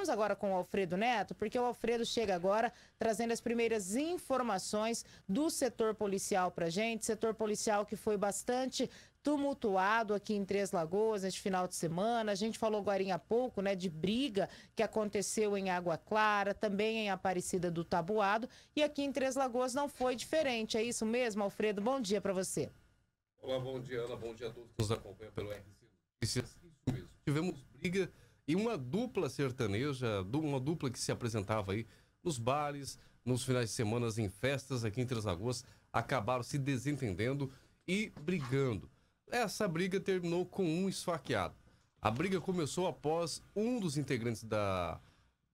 Vamos agora com o Alfredo Neto, porque o Alfredo chega agora trazendo as primeiras informações do setor policial para gente, setor policial que foi bastante tumultuado aqui em Três Lagoas neste final de semana. A gente falou agora há pouco, né, de briga que aconteceu em Água Clara, também em Aparecida do Tabuado, e aqui em Três Lagoas não foi diferente. É isso mesmo, Alfredo? Bom dia para você. Olá, bom dia, Ana. Bom dia a todos que nos acompanham pelo RC Notícias. Isso mesmo. Tivemos briga e uma dupla sertaneja, uma dupla que se apresentava aí nos bares, nos finais de semana, em festas aqui em Três Lagoas, acabaram se desentendendo e brigando. Essa briga terminou com um esfaqueado. A briga começou após um dos integrantes da,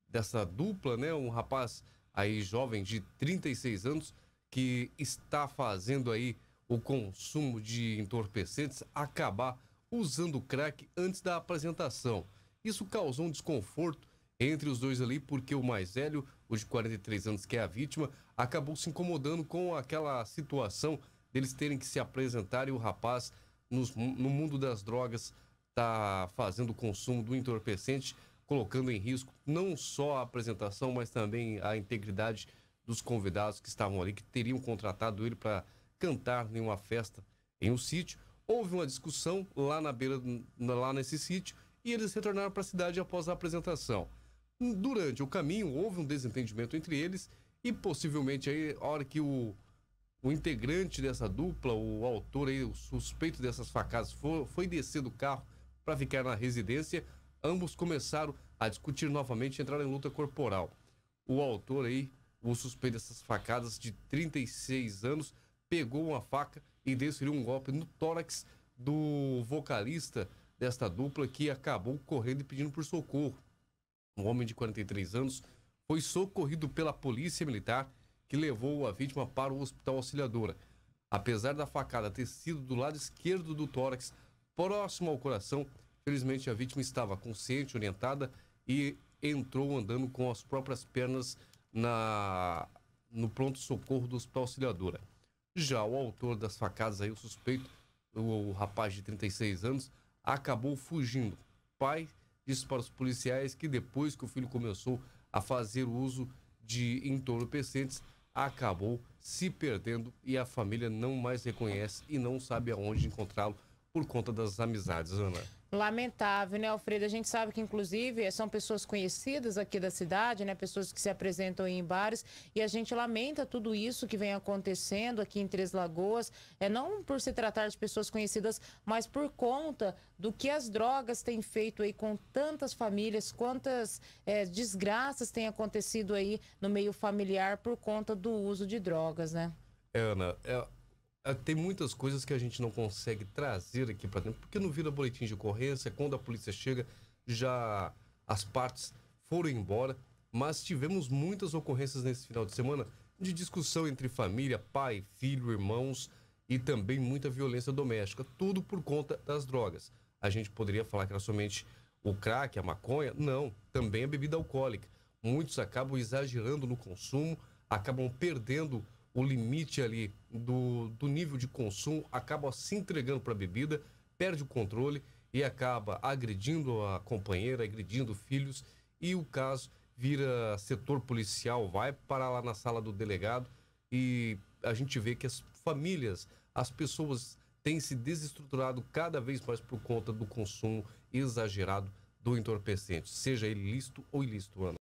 dessa dupla, né, um rapaz aí jovem de 36 anos que está fazendo aí o consumo de entorpecentes acabar usando crack antes da apresentação. Isso causou um desconforto entre os dois ali, porque o mais velho, hoje de 43 anos, que é a vítima, acabou se incomodando com aquela situação deles terem que se apresentar e o rapaz, nos, no mundo das drogas, está fazendo o consumo do entorpecente, colocando em risco não só a apresentação, mas também a integridade dos convidados que estavam ali, que teriam contratado ele para cantar em uma festa em um sítio. Houve uma discussão lá na beira, lá nesse sítio e eles retornaram para a cidade após a apresentação. Durante o caminho, houve um desentendimento entre eles e possivelmente aí, a hora que o, o integrante dessa dupla, o autor aí, o suspeito dessas facadas, foi, foi descer do carro para ficar na residência, ambos começaram a discutir novamente e entraram em luta corporal. O autor aí, o suspeito dessas facadas de 36 anos, pegou uma faca e desferiu um golpe no tórax do vocalista desta dupla que acabou correndo e pedindo por socorro. Um homem de 43 anos foi socorrido pela polícia militar que levou a vítima para o hospital auxiliadora. Apesar da facada ter sido do lado esquerdo do tórax, próximo ao coração, felizmente a vítima estava consciente, orientada e entrou andando com as próprias pernas na no pronto-socorro do hospital auxiliadora. Já o autor das facadas, aí, o suspeito, o, o rapaz de 36 anos, acabou fugindo. O pai disse para os policiais que depois que o filho começou a fazer uso de entorpecentes, acabou se perdendo e a família não mais reconhece e não sabe aonde encontrá-lo por conta das amizades, Ana. Lamentável, né, Alfredo? A gente sabe que, inclusive, são pessoas conhecidas aqui da cidade, né? Pessoas que se apresentam em bares. E a gente lamenta tudo isso que vem acontecendo aqui em Três Lagoas. É não por se tratar de pessoas conhecidas, mas por conta do que as drogas têm feito aí com tantas famílias, quantas é, desgraças têm acontecido aí no meio familiar por conta do uso de drogas, né? É, Ana, é, ah, tem muitas coisas que a gente não consegue trazer aqui para dentro, porque não vira boletim de ocorrência, quando a polícia chega, já as partes foram embora, mas tivemos muitas ocorrências nesse final de semana de discussão entre família, pai, filho, irmãos e também muita violência doméstica, tudo por conta das drogas. A gente poderia falar que era somente o crack, a maconha? Não, também a bebida alcoólica. Muitos acabam exagerando no consumo, acabam perdendo o limite ali do, do nível de consumo, acaba se entregando para a bebida, perde o controle e acaba agredindo a companheira, agredindo filhos e o caso vira setor policial, vai para lá na sala do delegado e a gente vê que as famílias, as pessoas têm se desestruturado cada vez mais por conta do consumo exagerado do entorpecente, seja ele listo ou ilícito, Ana.